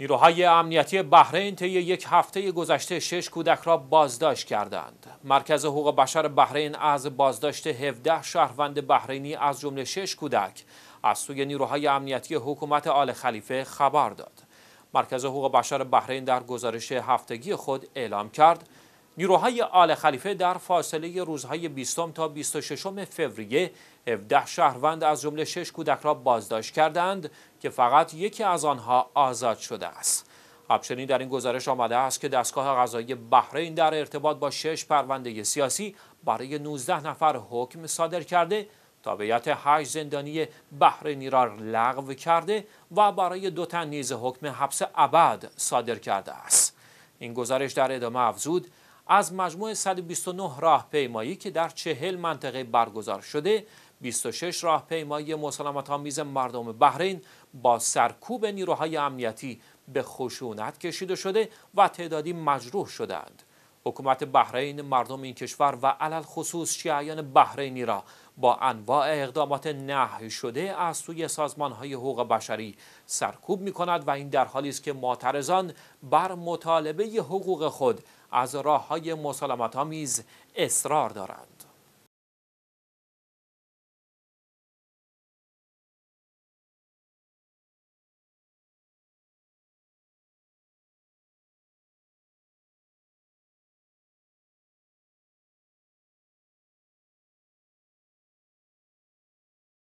نیروهای امنیتی بحرین طی یک هفته گذشته شش کودک را بازداشت کردند. مرکز حقوق بشر بحرین از بازداشت 17 شهروند بحرینی از جمله شش کودک از سوی نیروهای امنیتی حکومت آل خلیفه خبر داد. مرکز حقوق بشر بحرین در گزارش هفتگی خود اعلام کرد نیروهای آل خلیفه در فاصله روزهای 20 تا 26 فوریه 17 شهروند از جمله 6 کودک را بازداشت کردند که فقط یکی از آنها آزاد شده است همچنین در این گزارش آمده است که دستگاه قضایی بحرین در ارتباط با شش پرونده سیاسی برای 19 نفر حکم صادر کرده تابعیت هشت زندانی بحرینی را لغو کرده و برای دو تن نیز حکم حبس ابد صادر کرده است این گزارش در ادامه افزود از مجموع 129 راهپیمایی که در چهل منطقه برگزار شده 26 راهپیمایی ها میز مردم بحرین با سرکوب نیروهای امنیتی به خشونت کشیده شده و تعدادی مجروح شدند. حکومت بحرین مردم این کشور و علل خصوص شیعیان بحرینی را با انواع اقدامات نهی شده از سوی سازمان های حقوق بشری سرکوب می کند و این در حالی است که معترضان بر مطالبه حقوق خود از راه های مسالمت میز اصرار دارند.